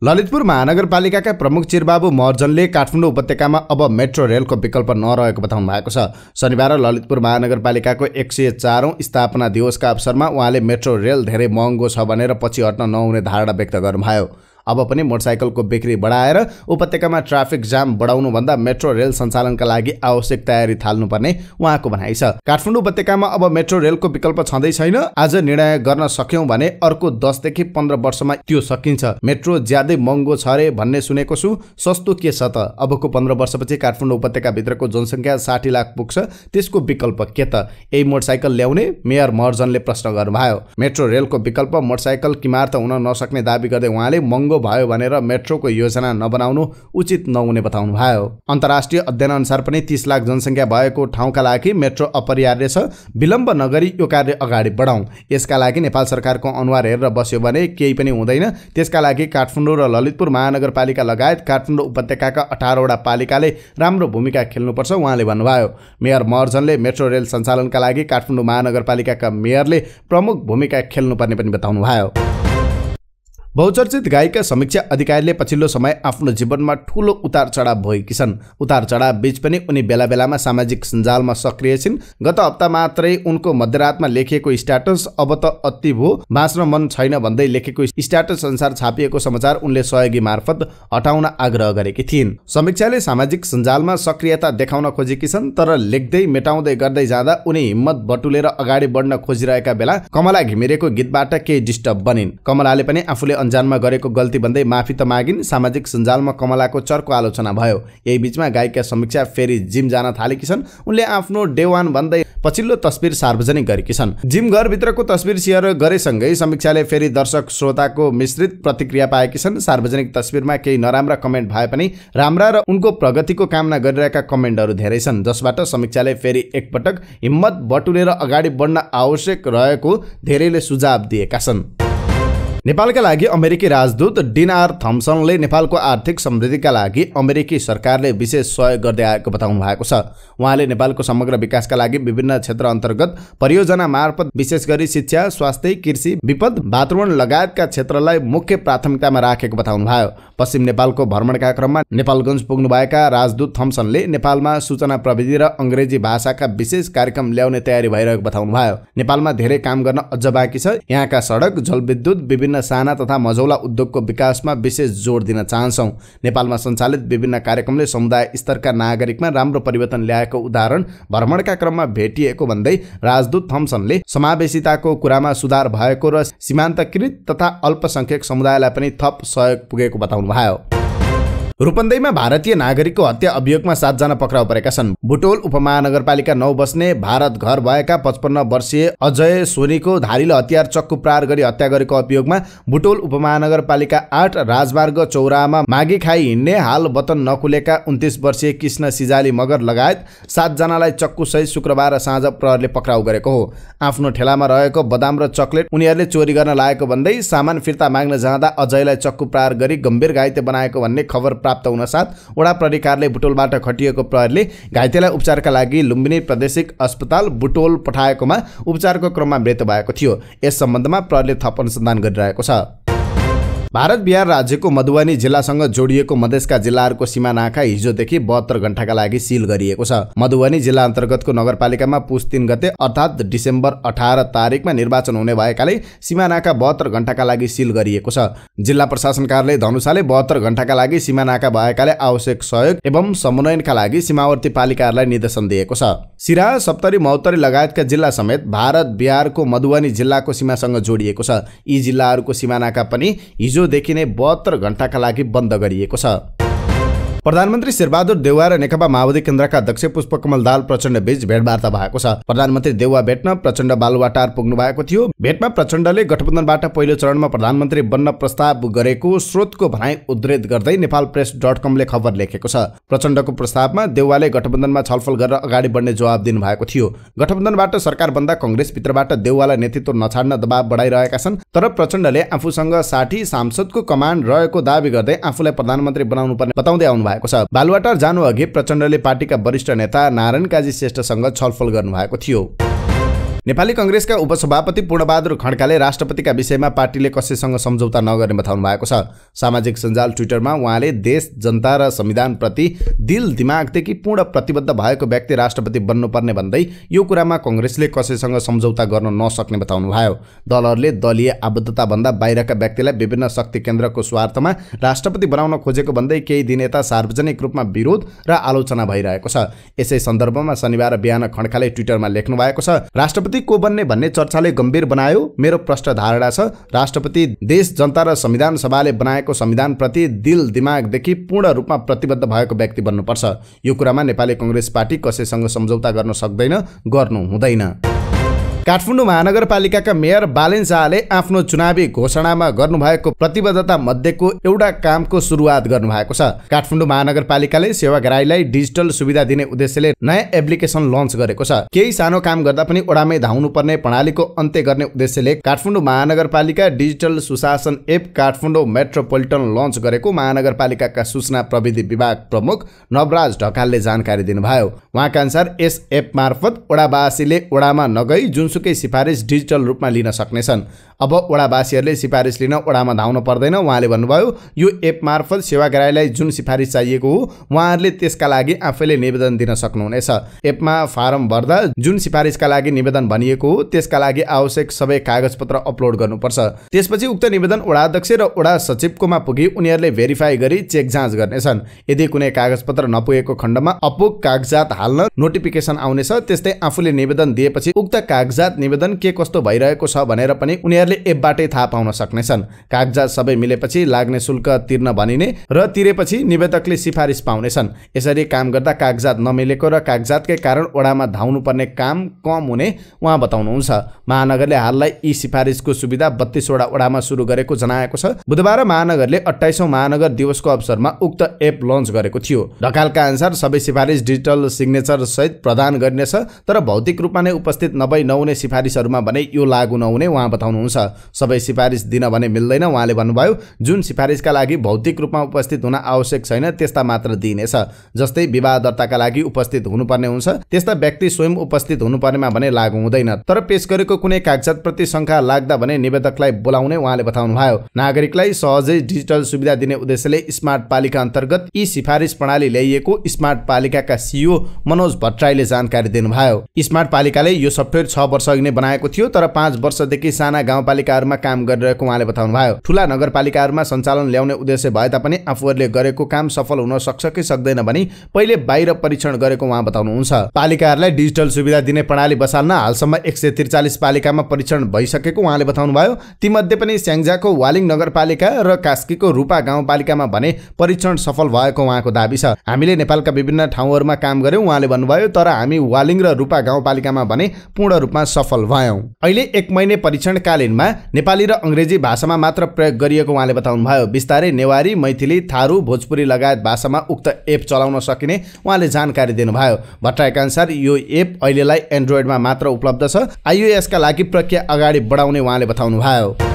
ललितपुर महानगरपालिकाका प्रमुख चिरबाबु महर्जनले काठमाडौँ उपत्यकामा अब मेट्रो रेलको विकल्प नरहेको बताउनु भएको छ शनिबार ललितपुर महानगरपालिकाको एक सय चारौँ स्थापना दिवसका अवसरमा उहाँले मेट्रो रेल धेरै महँगो छ भनेर पछि हट्न नहुने धारणा व्यक्त गर्नुभयो अब पनि मोटरसाइकलको बिक्री बढाएर उपत्यकामा ट्राफिक जाम बढाउनुभन्दा मेट्रो रेल सञ्चालनका लागि आवश्यक तयारी थाल्नुपर्ने उहाँको भनाइ छ काठमाडौँ उपत्यकामा अब मेट्रो रेलको विकल्प छँदै छैन आज निर्णय गर्न सक्यौँ भने अर्को दसदेखि पन्ध्र वर्षमा त्यो सकिन्छ मेट्रो ज्यादै महँगो छ अरे भन्ने सुनेको छु सस्तो के छ त अबको पन्ध्र वर्षपछि काठमाडौँ उपत्यकाभित्रको जनसङ्ख्या साठी लाख पुग्छ त्यसको विकल्प के त यही मोटरसाइकल ल्याउने मेयर महर्जनले प्रश्न गर्नुभयो मेट्रो रेलको विकल्प मोटरसाइकल किमार त हुन नसक्ने दावी गर्दै उहाँले महँगो महँगो भयो भनेर मेट्रोको योजना नबनाउनु उचित नहुने बताउनु भयो अन्तर्राष्ट्रिय अध्ययनअनुसार पनि तिस लाख जनसङ्ख्या भएको ठाउँका लागि मेट्रो अपरिहार्य छ विलम्ब नगरी यो कार्य अगाडि बढाउँ यसका लागि नेपाल सरकारको अनुहार हेरेर बस्यो भने केही पनि हुँदैन त्यसका लागि काठमाडौँ र ललितपुर महानगरपालिका लगायत काठमाडौँ उपत्यकाका अठारवटा पालिकाले राम्रो भूमिका खेल्नुपर्छ उहाँले भन्नुभयो मेयर महर्जनले मेट्रो रेल सञ्चालनका लागि काठमाडौँ महानगरपालिकाका मेयरले प्रमुख भूमिका खेल्नुपर्ने पनि बताउनु भयो बहुचर्चित गायिका समीक्षा अधिकारीले पछिल्लो समय आफ्नो जीवनमा ठूलो उतार चढाव भएकी छन् उतार चढाव बीच पनि उनी बेला बेलामा सामाजिक सञ्जालमा सक्रिय छिन् गत हप्ता मात्रै उनको मध्यरातमा लेखिएको स्ट्याटस अब त अति भो बाँच्न मन छैन भन्दै लेखेको स्ट्याटस अनुसार छापिएको समाचार उनले सहयोगी मार्फत हटाउन आग्रह गरेकी थिइन् समीक्षाले सामाजिक सञ्जालमा सक्रियता देखाउन खोजेकी छन् तर लेख्दै मेटाउँदै गर्दै जाँदा उनी हिम्मत बटुलेर अगाडि बढ्न खोजिरहेका बेला कमला घिमिरेको गीतबाट केही डिस्टर्ब बनिन् कमलाले पनि आफूले अन्जानमा गरेको गल्ती भन्दै माफी त मागिन् सामाजिक सञ्जालमा कमलाको चर्को आलोचना भयो यही बिचमा गायिका समीक्षा फेरि जिम जान थालेकी छन् उनले आफ्नो डेवान भन्दै पछिल्लो तस्विर सार्वजनिक गरेकी छन् जिम घरभित्रको तस्बिर सेयर गरेसँगै समीक्षाले फेरि दर्शक श्रोताको मिश्रित प्रतिक्रिया पाएकी छन् सार्वजनिक तस्विरमा केही नराम्रा कमेन्ट भए पनि राम्रा र उनको प्रगतिको कामना गरिरहेका कमेन्टहरू धेरै छन् जसबाट समीक्षाले फेरि एकपटक हिम्मत बटुलेर अगाडि बढ्न आवश्यक रहेको धेरैले सुझाव दिएका छन् नेपालका लागि अमेरिकी राजदूत डिनार थम्सनले नेपालको आर्थिक समृद्धिका लागि अमेरिकी सरकारले विशेष सहयोग गर्दै आएको बताउनु भएको छ उहाँले नेपालको समग्र विकासका लागि विभिन्न क्षेत्र अन्तर्गत परियोजना मार्फत विशेष गरी शिक्षा स्वास्थ्य कृषि विपद वातावरण लगायतका क्षेत्रलाई मुख्य प्राथमिकतामा राखेको बताउनुभयो पश्चिम नेपालको भ्रमणका क्रममा नेपालगञ्ज पुग्नुभएका राजदूत थम्सनले नेपालमा सूचना प्रविधि र अङ्ग्रेजी भाषाका विशेष कार्यक्रम ल्याउने तयारी भइरहेको बताउनुभयो नेपालमा धेरै काम गर्न अझ बाँकी छ यहाँका सडक जलविद्युत विभिन्न विभिन्न साना तथा मझौला उद्योगको विकासमा विशेष जोड दिन चाहन्छौँ नेपालमा सञ्चालित विभिन्न कार्यक्रमले समुदाय स्तरका नागरिकमा राम्रो परिवर्तन ल्याएको उदाहरण भ्रमणका क्रममा भेटिएको भन्दै राजदूत थम्सनले समावेशिताको कुरामा सुधार भएको र सीमान्तकृत तथा अल्पसंख्यक समुदायलाई पनि थप सहयोग पुगेको बताउनुभयो रूपन्देहीमा भारतीय नागरिकको हत्या अभियोगमा सातजना पक्राउ परेका छन् भुटोल उपमहानगरपालिका नौ बस्ने भारत घर भएका पचपन्न वर्षीय अजय सोनीको धारिलो हतियार चक्कु प्रहार गरी हत्या गरेको अभियोगमा भुटोल उपमहानगरपालिका आठ राजमार्ग चौरामा माघी खाई हिँड्ने हाल वतन नखुलेका उन्तिस वर्षीय कृष्ण सिजाली मगर लगायत सातजनालाई चक्कुसहित शुक्रबार साँझ प्रहरले पक्राउ गरेको हो आफ्नो ठेलामा रहेको बदाम र चक्लेट उनीहरूले चोरी गर्न लागेको भन्दै सामान फिर्ता माग्न जाँदा अजयलाई चक्कु प्रहार गरी गम्भीर घाइते बनाएको भन्ने खबर प्राप्त हुनसाथ वडा प्राधिकारले बुटोलबाट खटिएको प्रहरीले घाइतेलाई उपचारका लागि लुम्बिनी प्रादेशिक अस्पताल बुटोल पठाएकोमा उपचारको क्रममा मृत्यु भएको थियो यस सम्बन्धमा प्रहरीले थप अनुसन्धान गरिरहेको छ भारत बिहार राज्यको मधुबनी जिल्लासँग जोडिएको मधेसका जिल्लाहरूको सिमानाका हिजोदेखि बहत्तर घण्टाका लागि सिल गरिएको छ मधुबनी जिल्ला अन्तर्गतको नगरपालिकामा पुस तिन गते अर्थात् डिसेम्बर अठार तारिकमा निर्वाचन हुने भएकाले सिमानाका बहत्तर घण्टाका लागि सिल गरिएको छ जिल्ला प्रशासन कार्यालय धनुषाले बहत्तर घण्टाका लागि सिमानाका भएकाले आवश्यक सहयोग एवं समन्वयनका लागि सीमावर्ती पालिकाहरूलाई निर्देशन दिएको छ सिरा सप्तरी मौतरी लगायतका जिल्ला समेत भारत बिहारको मधुबनी जिल्लाको सीमासँग जोडिएको छ यी जिल्लाहरूको सिमानाका पनि हिजो हिजोदेखि नै बहत्तर घण्टाका लागि बन्द गरिएको छ प्रधानमन्त्री शेरबहादुर देउवा र नेकपा माओवादी केन्द्रका अध्यक्ष पुष्पकमल दाल प्रचण्ड बीच भेटवार्ता भएको छ प्रधानमन्त्री देउवा भेट्न प्रचण्ड बालुवाटार पुग्नु भएको थियो भेटमा प्रचण्डले गठबन्धनबाट पहिलो चरणमा प्रधानमन्त्री बन्न प्रस्ताव गरेको स्रोतको भनाइ उद्धित गर्दै नेपाल प्रेस डट कमले खबर लेखेको छ प्रचण्डको प्रस्तावमा देउवाले गठबन्धनमा छलफल गरेर अगाडि बढ्ने जवाब दिनुभएको थियो गठबन्धनबाट सरकार बन्दा कंग्रेस भित्रबाट देउवालाई नेतृत्व नछाड्न दबाव बढाइरहेका छन् तर प्रचण्डले आफूसँग साठी सांसदको कमान्ड रहेको दावी गर्दै आफूलाई प्रधानमन्त्री बनाउनु पर्ने बताउँदै आउनुभयो भएको छ बालुवाटार जानु अघि प्रचण्डले पार्टीका वरिष्ठ नेता नारायण काजी श्रेष्ठसँग छलफल गर्नुभएको थियो नेपाली कङ्ग्रेसका उपसभापति पूर्णबहादुर खड्काले राष्ट्रपतिका विषयमा पार्टीले कसैसँग सम्झौता नगर्ने बताउनु भएको छ सामाजिक सञ्जाल ट्विटरमा उहाँले देश जनता र संविधानप्रति दिल दिमागदेखि पूर्ण प्रतिबद्ध भएको व्यक्ति राष्ट्रपति बन्नुपर्ने भन्दै यो कुरामा कङ्ग्रेसले कसैसँग सम्झौता गर्न नसक्ने बताउनु भयो दलहरूले दलीय आबद्धताभन्दा बाहिरका व्यक्तिलाई विभिन्न शक्ति केन्द्रको स्वार्थमा राष्ट्रपति बनाउन खोजेको भन्दै केही दिन यता सार्वजनिक रूपमा विरोध र आलोचना भइरहेको छ यसै सन्दर्भमा शनिबार बिहान खड्काले ट्विटरमा लेख्नु भएको छ राष्ट्रपति राष्ट्रपति को बन्ने भन्ने चर्चाले गम्भीर बनायो मेरो प्रष्ट धारणा छ राष्ट्रपति देश जनता र संविधान सभाले बनाएको संविधानप्रति दिल दिमागदेखि पूर्ण रूपमा प्रतिबद्ध भएको व्यक्ति बन्नुपर्छ यो कुरामा नेपाली कङ्ग्रेस पार्टी कसैसँग सम्झौता गर्न सक्दैन गर्नु हुँदैन काठमाडौँ महानगरपालिकाका मेयर बालेन शाहले आफ्नो चुनावी घोषणामा गर्नुभएको प्रतिबद्धता मध्येको एउटा कामको सुरुवात गर्नुभएको छ काठमाडौँ महानगरपालिकाले सेवाग्राहीलाई डिजिटल सुविधा दिने उद्देश्यले नयाँ एप्लिकेसन लन्च गरेको छ केही सानो काम गर्दा पनि ओडामै धाउनुपर्ने प्रणालीको अन्त्य गर्ने उद्देश्यले काठमाडौँ महानगरपालिका डिजिटल सुशासन एप काठमाडौँ मेट्रोपोलिटन लन्च गरेको महानगरपालिकाका सूचना प्रविधि विभाग प्रमुख नवराज ढकालले जानकारी दिनुभयो उहाँका अनुसार यस एप मार्फत ओडावासीले ओडामा नगई जुन जुनसुकै सिफारिस डिजिटल रूपमा लिन सक्नेछन् अब वडावासीहरूले सिफारिस लिन वडामा धाउन पर्दैन उहाँले भन्नुभयो यो एप मार्फत सेवाग्राहीलाई जुन सिफारिस चाहिएको हो उहाँहरूले त्यसका लागि आफैले निवेदन दिन सक्नुहुनेछ एपमा फारम भर्दा जुन सिफारिसका लागि निवेदन भनिएको हो त्यसका लागि आवश्यक सबै कागजपत्र अपलोड गर्नुपर्छ त्यसपछि उक्त निवेदन अध्यक्ष र वडा सचिवकोमा पुगी उनीहरूले भेरिफाई गरी चेक जाँच गर्नेछन् यदि कुनै कागजपत्र नपुगेको खण्डमा अपुग कागजात हाल्न नोटिफिकेसन आउनेछ त्यस्तै आफूले निवेदन दिएपछि उक्त कागजात कागजात निवेदन के कस्तो भइरहेको छ भनेर पनि उनीहरूले एपबाटै थाहा पाउन सक्नेछन् कागजात सबै मिलेपछि लाग्ने शुल्क तिर्न भनिने र तिरेपछि निवेदकले सिफारिस पाउनेछन् यसरी काम गर्दा कागजात नमिलेको र कागजातकै कारण ओडामा धाउनुपर्ने काम कम हुने उहाँ बताउनुहुन्छ महानगरले हाललाई यी सिफारिसको सुविधा वडा ओडामा सुरु गरेको जनाएको छ बुधबार महानगरले अठाइसौँ महानगर दिवसको अवसरमा उक्त एप लन्च गरेको थियो ढकालका अनुसार सबै सिफारिस डिजिटल सिग्नेचर सहित प्रदान गरिनेछ तर भौतिक रूपमा नै उपस्थित नभई नहुने सबै सिफारिसहरूमा भने यो लागू नहुने उहाँ बताउनुहुन्छ सबै सिफारिस दिन भने मिल्दैन उहाँले भन्नुभयो जुन सिफारिसका लागि भौतिक रूपमा उपस्थित हुन आवश्यक छैन त्यस्ता मात्र दिइनेछ जस्तै विवाह दर्ताका लागि उपस्थित हुनुपर्ने हुन्छ त्यस्ता व्यक्ति स्वयं उपस्थित हुनुपर्नेमा भने लागू हुँदैन तर पेश गरेको कुनै कागजातप्रति शङ्का लाग्दा भने निवेदकलाई बोलाउने उहाँले बताउनुभयो नागरिकलाई सहजै डिजिटल सुविधा दिने उद्देश्यले स्मार्ट पालिका अन्तर्गत यी सिफारिस प्रणाली ल्याइएको स्मार्ट पालिकाका सिइओ मनोज भट्टराईले जानकारी दिनुभयो स्मार्ट पालिकाले यो सफ्टवेयर छ वर्ष वर्षअघि नै बनाएको थियो तर पाँच वर्षदेखि साना गाउँपालिकाहरूमा काम गरिरहेको उहाँले बताउनु भयो ठुला नगरपालिकाहरूमा सञ्चालन ल्याउने उद्देश्य भए तापनि आफूहरूले गरेको काम सफल हुन सक्छ कि सक्दैन भने पहिले बाहिर परीक्षण गरेको उहाँ बताउनुहुन्छ पालिकाहरूलाई डिजिटल सुविधा दिने प्रणाली बसाल्न हालसम्म एक सय त्रिचालिस पालिकामा परीक्षण भइसकेको उहाँले बताउनु भयो तीमध्ये पनि स्याङ्जाको वालिङ नगरपालिका र कास्कीको रूपा गाउँपालिकामा भने परीक्षण सफल भएको उहाँको दावी छ हामीले नेपालका विभिन्न ठाउँहरूमा काम गर्यौँ उहाँले भन्नुभयो तर हामी वालिङ र रूपा गाउँपालिकामा भने पूर्ण रूपमा सफल भयौँ अहिले एक महिने परीक्षणकालीनमा नेपाली र अङ्ग्रेजी भाषामा मात्र प्रयोग गरिएको उहाँले बताउनुभयो बिस्तारै नेवारी मैथिली थारू भोजपुरी लगायत भाषामा उक्त एप चलाउन सकिने उहाँले जानकारी दिनुभयो भट्टराईका अनुसार यो एप अहिलेलाई एन्ड्रोइडमा मात्र उपलब्ध छ आइओएसका लागि प्रक्रिया अगाडि बढाउने उहाँले बताउनुभयो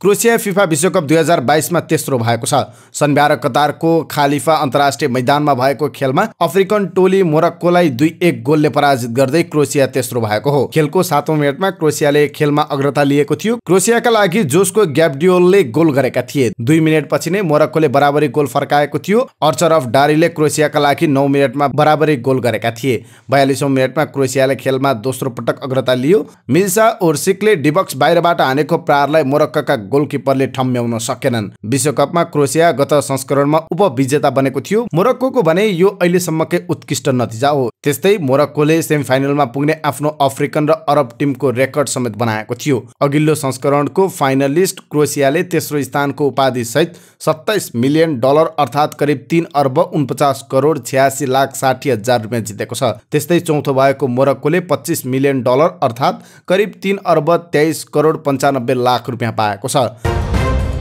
क्रोसिया फिफा विश्वकप दुई हजार बाइसमा तेस्रो भएको छ सनबिहार कतारको खालिफा अन्तर्राष्ट्रिय मैदानमा भएको खेलमा अफ्रिकन टोली मोरक्कोलाई दुई एक गोलले पराजित गर्दै क्रोसिया तेस्रो भएको हो खेलको सातौँ मिनटमा क्रोसियाले खेलमा अग्रता लिएको थियो क्रोसियाका लागि जोसको ग्याब्डियोलले गोल गरेका थिए दुई मिनटपछि नै मोरक्कोले बराबरी गोल फर्काएको थियो अर्चर अफ डारीले क्रोसियाका लागि नौ मिनटमा बराबरी गोल गरेका थिए बयालिसौँ मिनटमा क्रोसियाले खेलमा दोस्रो पटक अग्रता लियो मिल्सा ओर्सिकले डिबक्स बाहिरबाट हानेको प्रहारलाई मोरक्कका गोलकिपरले ठम्म्याउन सकेनन् विश्वकपमा क्रोसिया गत संस्करणमा उपविजेता बनेको थियो मोरक्को भने यो अहिलेसम्मकै उत्कृष्ट नतिजा हो त्यस्तै मोरक्कोले सेमिफाइनलमा पुग्ने आफ्नो अफ्रिकन र अरब टिमको रेकर्ड समेत बनाएको थियो अघिल्लो संस्करणको फाइनलिस्ट क्रोसियाले तेस्रो स्थानको उपाधि सहित सत्ताइस मिलियन डलर अर्थात् करिब तीन अर्ब उनपचास करोड छ्यासी लाख साठी हजार रुपियाँ जितेको छ त्यस्तै चौथो भएको मोरक्कोले पच्चिस मिलियन डलर अर्थात करिब तीन अर्ब तेइस करोड पन्चानब्बे लाख रुपियाँ पाएको छ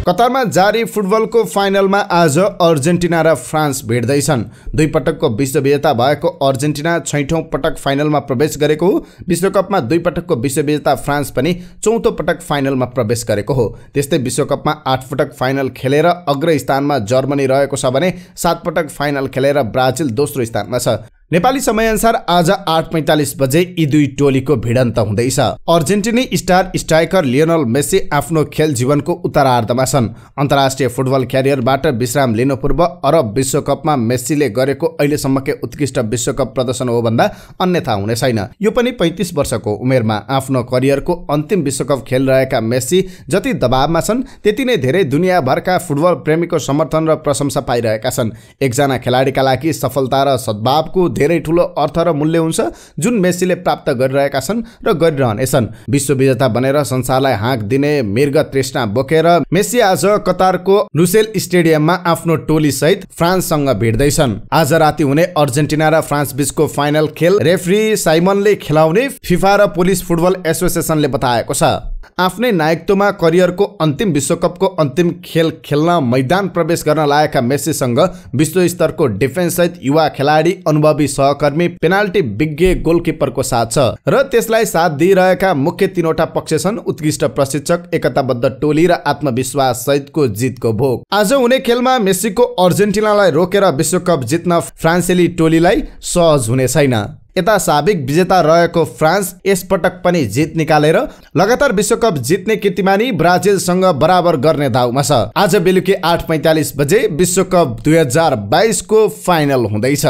कतारमा जारी फुटबलको फाइनलमा आज अर्जेन्टिना र फ्रान्स भेट्दैछन् दुई पटकको विश्वविजेता भएको अर्जेन्टिना छैठौँ पटक फाइनलमा प्रवेश गरेको हो विश्वकपमा दुई पटकको विश्वविजेता फ्रान्स पनि चौथो पटक फाइनलमा प्रवेश गरेको हो त्यस्तै विश्वकपमा आठ पटक फाइनल खेलेर अग्र स्थानमा जर्मनी रहेको छ भने सात पटक फाइनल खेलेर ब्राजिल दोस्रो स्थानमा छ नेपाली समयअनुसार आज आठ पैँतालिस बजे यी दुई टोलीको भिडन्त हुँदैछ अर्जेन्टिनी स्टार स्ट्राइकर लियोनल मेस्सी आफ्नो खेल जीवनको उत्तरार्धमा छन् अन्तर्राष्ट्रिय फुटबल क्यारियरबाट विश्राम लिनु पूर्व अरब विश्वकपमा मेस्सीले गरेको अहिलेसम्मकै उत्कृष्ट विश्वकप प्रदर्शन हो भन्दा अन्यथा हुने छैन यो पनि पैँतिस वर्षको उमेरमा आफ्नो करियरको अन्तिम विश्वकप खेलिरहेका मेस्सी जति दबावमा छन् त्यति नै धेरै दुनियाँभरका फुटबल प्रेमीको समर्थन र प्रशंसा पाइरहेका छन् एकजना खेलाडीका लागि सफलता र सद्भावको धेरै ठुलो अर्थ र मूल्य हुन्छ जुन मेसीले प्राप्त गरिरहेका छन् र गरिरहनेछन् विश्वविजेता बनेर संसारलाई हाँक दिने मृग तृष्णा बोकेर मेसी आज कतारको रुसेल स्टेडियममा आफ्नो टोली सहित फ्रान्ससँग भेट्दैछन् आज राति हुने अर्जेन्टिना र फ्रान्स बिचको फाइनल खेल रेफ्री साइमनले खेलाउने फिफा र पुलिस फुटबल एसोसिएसनले बताएको छ आफ्नै नायकत्वमा करियरको अन्तिम विश्वकपको अन्तिम खेल खेल्न मैदान प्रवेश गर्न लागेका मेस्सीसँग विश्वस्तरको डिफेन्ससहित युवा खेलाडी अनुभवी सहकर्मी पेनाल्टी विज्ञ गोलकिपरको साथ छ र त्यसलाई साथ दिइरहेका मुख्य तिनवटा पक्ष छन् उत्कृष्ट प्रशिक्षक एकताबद्ध टोली र आत्मविश्वास सहितको जितको भोग आज हुने खेलमा मेस्सीको अर्जेन्टिनालाई रोकेर विश्वकप जित्न फ्रान्सेली टोलीलाई सहज हुने छैन यता साबिक विजेता रहेको फ्रान्स यसपटक पनि जित निकालेर लगातार विश्वकप जित्ने किर्तिमानी ब्राजिलसँग बराबर गर्ने धाउमा छ आज बेलुकी आठ पैँतालिस बजे विश्वकप दुई हजार बाइसको फाइनल हुँदैछ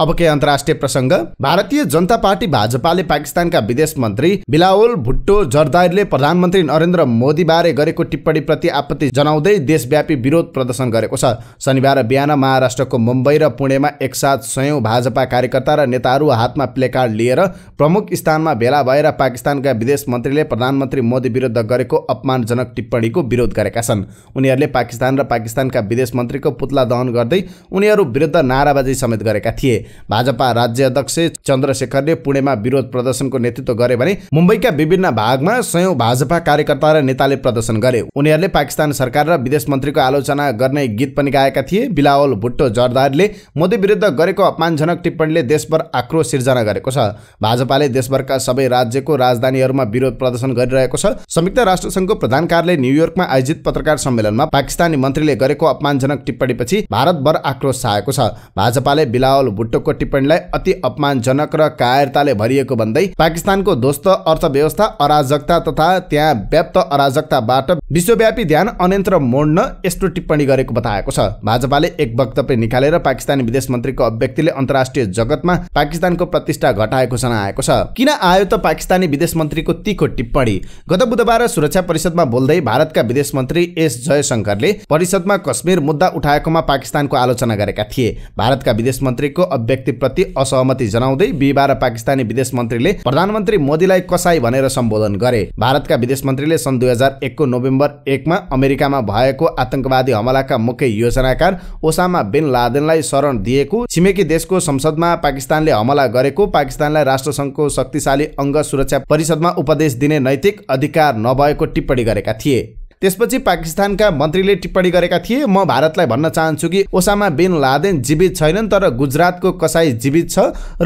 अब के अन्तर्राष्ट्रिय प्रसङ्ग भारतीय जनता पार्टी भाजपाले पाकिस्तानका विदेश मन्त्री बिलावल भुट्टो जर्दाइरले प्रधानमन्त्री नरेन्द्र मोदीबारे गरेको टिप्पणी प्रति आपत्ति जनाउँदै देशव्यापी विरोध प्रदर्शन गरेको छ शनिबार बिहान महाराष्ट्रको मुम्बई र पुणेमा एकसाथ सयौं भाजपा कार्यकर्ता र नेताहरू हातमा प्लेकार्ड लिएर प्रमुख स्थानमा भेला भएर पाकिस्तानका विदेश मन्त्रीले प्रधानमन्त्री मोदी विरुद्ध गरेको अपमानजनक टिप्पणीको विरोध गरेका छन् उनीहरूले पाकिस्तान र पाकिस्तानका विदेश मन्त्रीको पुतला दहन गर्दै उनीहरू विरुद्ध नाराबाजी समेत गरेका थिए भाजपा राज्य अध्यक्ष चन्द्रशेखरले पुणेमा विरोध प्रदर्शनको नेतृत्व गरे भने मुम्बईका विभिन्न भागमा सयौं भाजपा कार्यकर्ता र नेताले प्रदर्शन गरे उनीहरूले पाकिस्तान सरकार र विदेश मन्त्रीको आलोचना गर्ने गीत पनि गाएका थिए बिलावल भुट्टो जर्दारले मोदी विरुद्ध गरेको अपमानजनक टिप्पणीले देशभर आक्रोश सिर्जना गरेको छ भाजपाले देशभरका सबै राज्यको राजधानीहरूमा विरोध प्रदर्शन गरिरहेको छ संयुक्त राष्ट्रसङ्घको प्रधान कार्यालय न्युयोर्कमा आयोजित पत्रकार सम्मेलनमा पाकिस्तानी मन्त्रीले गरेको अपमानजनक टिप्पणीपछि भारतभर आक्रोश छाएको छ भाजपाले बिलावल भुट्टो भुट्टोको टिप्पणीलाई अति अपमानजनक र कायरताले भरिएको भन्दै पाकिस्तानको ध्वस्त अर्थव्यवस्था अराजकता तथा त्यहाँ व्याप्त अराजकताबाट विश्वव्यापी ध्यान अन्यन्त्र मोड्न यस्तो टिप्पणी गरेको बताएको छ भाजपाले एक वक्तव्य निकालेर पाकिस्तानी विदेश मन्त्रीको अभिव्यक्तिले अन्तर्राष्ट्रिय जगतमा पाकिस्तानको प्रतिष्ठा घटाएको जनाएको छ किन आयो त पाकिस्तानी विदेश मन्त्रीको तीखो टिप्पणी गत बुधबार सुरक्षा परिषदमा बोल्दै भारतका विदेश मन्त्री एस जयशङ्करले परिषदमा कश्मीर मुद्दा उठाएकोमा पाकिस्तानको आलोचना गरेका थिए भारतका विदेश मन्त्रीको व्यक्तिप्रति असहमति जनाउँदै बिहिबार पाकिस्तानी विदेश मन्त्रीले प्रधानमन्त्री मोदीलाई कसाई भनेर सम्बोधन गरे भारतका विदेश मन्त्रीले सन् दुई हजार एकको नोभेम्बर एकमा अमेरिकामा भएको आतंकवादी हमलाका मुख्य योजनाकार ओसामा बिन लादेनलाई शरण दिएको छिमेकी देशको संसदमा पाकिस्तानले हमला गरेको पाकिस्तानलाई राष्ट्रसङ्घको शक्तिशाली अङ्ग सुरक्षा परिषदमा उपदेश दिने नैतिक अधिकार नभएको टिप्पणी गरेका थिए त्यसपछि पाकिस्तानका मन्त्रीले टिप्पणी गरेका थिए म भारतलाई भन्न चाहन्छु कि ओसामा बिन लादेन जीवित छैनन् तर गुजरातको कसाई जीवित छ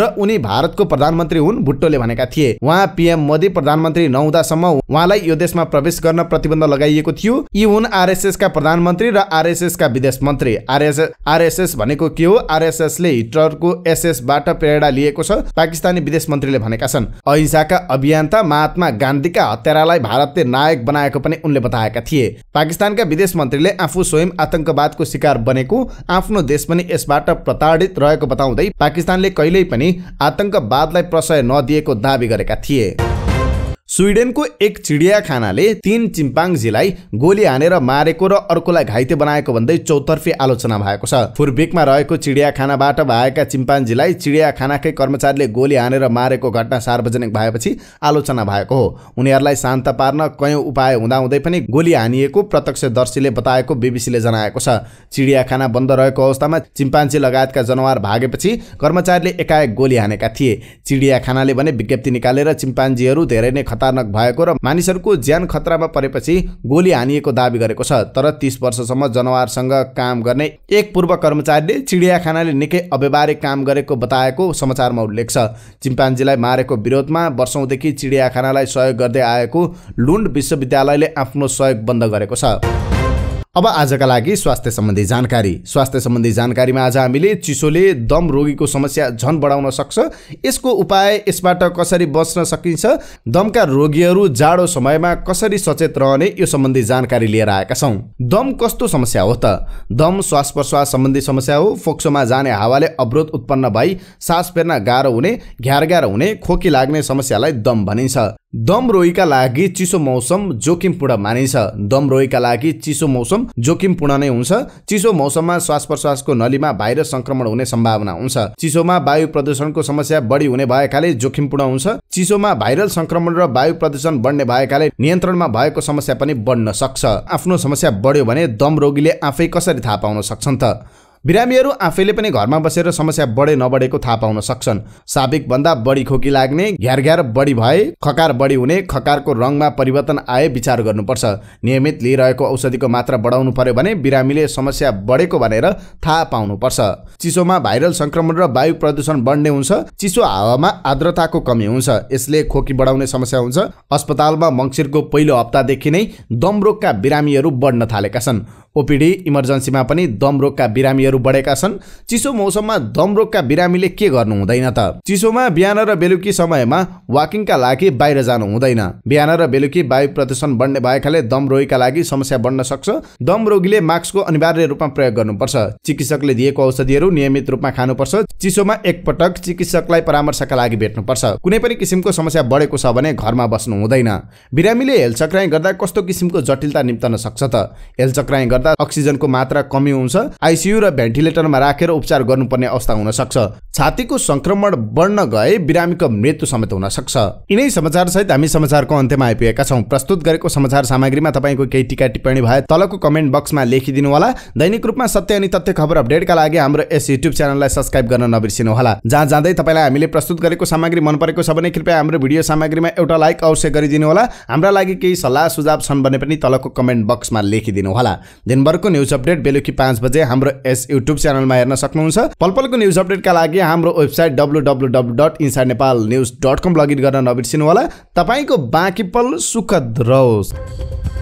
र उनी भारतको प्रधानमन्त्री हुन् भुट्टोले भनेका थिए उहाँ पिएम मोदी प्रधानमन्त्री नहुँदासम्म उहाँलाई यो देशमा प्रवेश गर्न प्रतिबन्ध लगाइएको थियो यी हुन् आरएसएस का प्रधानमन्त्री र आरएसएसका विदेश मन्त्री आरएसएस आरएसएस भनेको के हो आरएसएसले हिटलरको एसएसबाट प्रेरणा लिएको छ पाकिस्तानी विदेश मन्त्रीले भनेका छन् अहिंसाका अभियन्ता महात्मा गान्धीका हत्यारालाई भारतले नायक बनाएको पनि उनले बताएका थिए पाकिस्तानका विदेश मन्त्रीले आफू स्वयं आतंकवादको शिकार बनेको आफ्नो देश पनि यसबाट प्रताडित रहेको बताउँदै पाकिस्तानले कहिल्यै पनि आतंकवादलाई प्रशय नदिएको दावी गरेका थिए स्विडेनको एक चिडियाखानाले तीन चिम्पाङजीलाई गोली हानेर मारेको र अर्कोलाई घाइते बनाएको भन्दै चौतर्फी आलोचना भएको छ फुर्बिकमा रहेको चिडियाखानाबाट भएका चिम्पाङजीलाई चिडियाखानाकै कर्मचारीले गोली हानेर मारेको घटना सार्वजनिक भएपछि आलोचना भएको हो उनीहरूलाई शान्त पार्न कयौँ उपाय हुँदाहुँदै पनि गोली हानिएको प्रत्यक्षदर्शीले बताएको बिबिसीले जनाएको छ चिडियाखाना बन्द रहेको अवस्थामा चिम्पाञ्जी लगायतका जनावर भागेपछि कर्मचारीले एकाएक गोली हानेका थिए चिडियाखानाले भने विज्ञप्ति निकालेर चिम्पाञ्जीहरू धेरै नै खतरनाक भएको र मानिसहरूको ज्यान खतरामा परेपछि गोली हानिएको दावी गरेको छ तर तिस वर्षसम्म जनावरसँग काम गर्ने एक पूर्व कर्मचारीले चिडियाखानाले निकै अव्यवहारिक काम गरेको बताएको समाचारमा उल्लेख छ चिम्पान्जीलाई मारेको विरोधमा वर्षौँदेखि चिडियाखानालाई सहयोग गर्दै आएको लुन्ड विश्वविद्यालयले आफ्नो सहयोग बन्द गरेको छ अब आजका लागि स्वास्थ्य सम्बन्धी जानकारी स्वास्थ्य सम्बन्धी जानकारीमा आज हामीले चिसोले दम रोगीको समस्या झन बढाउन सक्छ यसको उपाय यसबाट कसरी बच्न सकिन्छ दमका रोगीहरू जाडो समयमा कसरी सचेत रहने यो सम्बन्धी जानकारी लिएर आएका छौँ दम कस्तो समस्या हो त दम श्वास प्रश्वास सम्बन्धी समस्या हो फोक्सोमा जाने हावाले अवरोध उत्पन्न भई सास फेर्न गाह्रो हुने घ्यार घ्यार हुने खोकी लाग्ने समस्यालाई दम भनिन्छ दमरोहीका लागि चिसो मौसम जोखिमपूर्ण मानिन्छ दमरोहीका लागि चिसो मौसम जोखिमपूर्ण नै हुन्छ चिसो मौसममा श्वास प्रश्वासको नलीमा भाइरस संक्रमण हुने सम्भावना हुन्छ चिसोमा वायु प्रदूषणको समस्या बढी हुने भएकाले जोखिमपूर्ण हुन्छ चिसोमा भाइरल संक्रमण र वायु प्रदूषण बढ्ने भएकाले नियन्त्रणमा भएको समस्या पनि बढ्न सक्छ आफ्नो समस्या बढ्यो भने दम रोगीले आफै कसरी थाहा पाउन सक्छन् त बिरामीहरू आफैले पनि घरमा बसेर समस्या बढे नबढेको थाहा पाउन सक्छन् साबिक भन्दा बढी खोकी लाग्ने घ्यार घ्यार बढी भए खकार बढी हुने खकारको रङमा परिवर्तन आए विचार गर्नुपर्छ नियमित लिइरहेको औषधिको मात्रा बढाउनु पर्यो भने बिरामीले समस्या बढेको भनेर थाहा पाउनुपर्छ चिसोमा भाइरल संक्रमण र वायु प्रदूषण बढ्ने हुन्छ चिसो हावामा आर्द्रताको कमी हुन्छ यसले खोकी बढाउने समस्या हुन्छ अस्पतालमा मङ्सिरको पहिलो हप्तादेखि नै दमरोगका बिरामीहरू बढ्न थालेका छन् ओपिडी इमर्जेन्सीमा पनि दमरोगका बिरामीहरू बिरामीहरू बढेका छन् चिसो मौसममा दमरोगका बिरामीले के गर्नु हुँदैन त चिसोमा बिहान र बेलुकी समयमा वाकिङका लागि बाहिर जानु हुँदैन बिहान र बेलुकी वायु प्रदूषण बढ्ने भएकाले दमरोगीका लागि समस्या बढ्न सक्छ दमरोगीले मास्कको अनिवार्य रूपमा प्रयोग गर्नुपर्छ चिकित्सकले दिएको औषधिहरू नियमित रूपमा खानुपर्छ चिसोमा एकपटक चिकित्सकलाई परामर्शका लागि भेट्नुपर्छ कुनै पनि किसिमको समस्या बढेको छ भने घरमा बस्नु हुँदैन बिरामीले हेलचक्राइ गर्दा कस्तो किसिमको जटिलता निम्तन सक्छ त हेलचक्राइ गर्दा अक्सिजनको मात्रा कमी हुन्छ आइसियु र भेन्टिलेटरमा राखेर उपचार गर्नुपर्ने अवस्था हुन सक्छ छातीको संक्रमण बढ्न गए बिरामीको मृत्यु समेत हुन सक्छ यिनै समाचार सहित हामी समाचारको अन्त्यमा आइपुगेका छौँ प्रस्तुत गरेको समाचार सामग्रीमा तपाईँको केही टिका टिप्पणी भए तलको कमेन्ट बक्समा लेखिदिनु होला दैनिक रूपमा सत्य अनि तथ्य खबर अपडेटका लागि हाम्रो यस युट्युब च्यानललाई सब्सक्राइब गर्न नबिर्सिनु होला जहाँ जाँदै तपाईँलाई हामीले प्रस्तुत गरेको सामग्री मन परेको छ भने कृपया हाम्रो भिडियो सामग्रीमा एउटा लाइक अवश्य गरिदिनु होला हाम्रा लागि केही सल्लाह सुझाव छन् भने पनि तलको कमेन्ट बक्समा लेखिदिनु होला दिनभरको न्युज अपडेट बेलुकी पाँच बजे हाम्रो एस युट्युब च्यानलमा हेर्न सक्नुहुन्छ पल पलको न्युज अपडेटका लागि हाम्रो website W W W dot inside Nepal news dot com login गर्न नबिर्सिनु होला तपाईँको बाँकी पल सुखद रहोस्